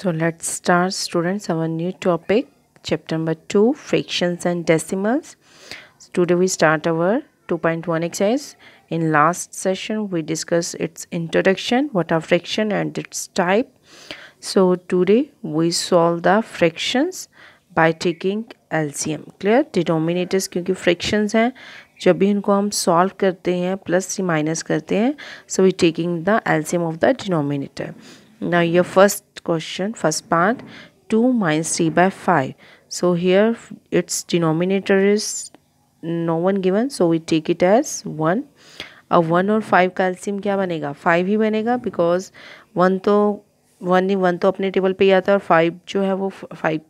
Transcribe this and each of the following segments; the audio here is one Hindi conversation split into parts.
So let's start students our new topic chapter number 2 fractions and decimals. So today we start our 2.1 exercise. In last session we discussed its introduction, what are fraction and its type. So today we solve the fractions by taking LCM clear denominators क्योंकि फ्रैक्शंस हैं जब भी इनको हम सॉल्व करते हैं प्लस से माइनस करते हैं so we taking the LCM of the denominator now your first question first part 2 minus 3 by 5 so here its denominator is no one given so we take it as 1 अब वन और फाइव का एल्सियम क्या बनेगा फाइव ही बनेगा बिकॉज वन तो वन ही वन तो अपने टेबल पे ही आता है और फाइव जो है वो फाइव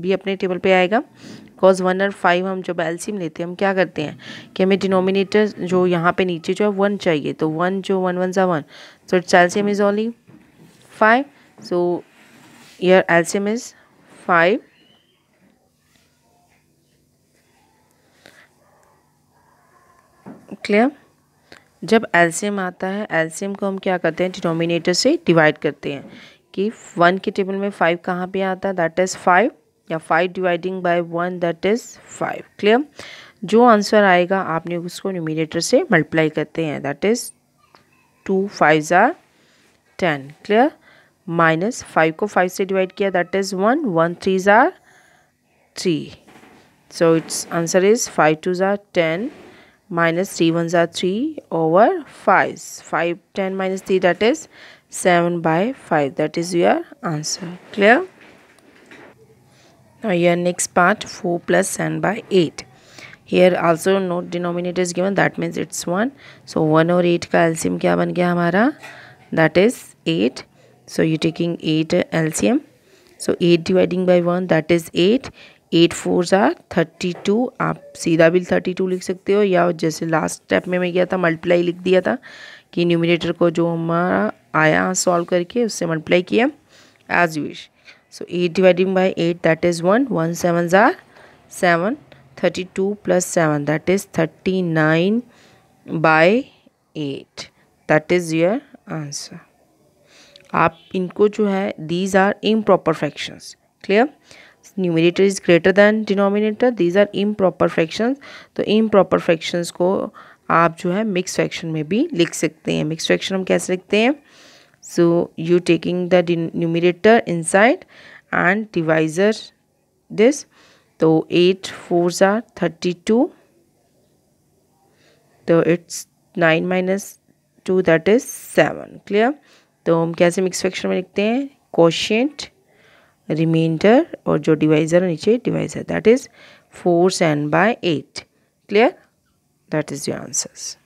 भी अपने टेबल पे आएगा बिकॉज वन और फाइव हम जब एल्सियम लेते हैं हम क्या करते हैं कि हमें डिनोमिनेटर जो यहाँ पे नीचे जो है वन चाहिए तो वन जो वन वन ज़ा one so it's LCM is only five. so here LCM is five. Clear जब एल्सीम आता है एल्सीम को हम क्या करते हैं डिनोमिनेटर से डिवाइड करते हैं कि वन के टेबल में फाइव कहाँ पे आता है दैट इज़ फाइव या five dividing by one that is five clear जो आंसर आएगा आपने उसको न्यूमिनेटर से मल्टीप्लाई करते हैं that is two five are ten clear minus five को फाइव से डिवाइड किया that is one one three are three so it's answer is five two are ten minus three one are three over five five ten minus three that is seven by five that is your answer clear your next part four plus seven by eight here also note denominate is given that means it's one so one और एट का एल्सियम क्या बन गया हमारा that is eight So you're taking 8 LCM. So 8 dividing by 1 that is 8. 8 fours are 32 आप सीधा भी 32 लिख सकते हो या जैसे लास्ट स्टेप में मैं किया था मल्टीप्लाई लिख दिया था कि न्यूमिनेटर को जो हमारा आया सॉल्व करके उससे मल्टीप्लाई किया as which so eight dividing by eight that is one one seven are seven thirty two plus seven that is thirty nine by eight that is your answer आप इनको जो है these are improper fractions clear numerator is greater than denominator these are improper fractions तो इम प्रॉपर फ्रैक्शंस को आप जो है मिक्स फ्रैक्शन में भी लिख सकते हैं मिक्स फ्रैक्शन हम कैसे लिखते हैं so you taking the numerator inside and divisor this तो eight four are thirty two तो it's nine minus two that is seven clear तो हम कैसे मिक्स फ्रैक्शन में लिखते हैं कोशेंट रिमाइंडर और जो डिवाइज़र है नीचे divisor that is four seven by eight clear that is your answers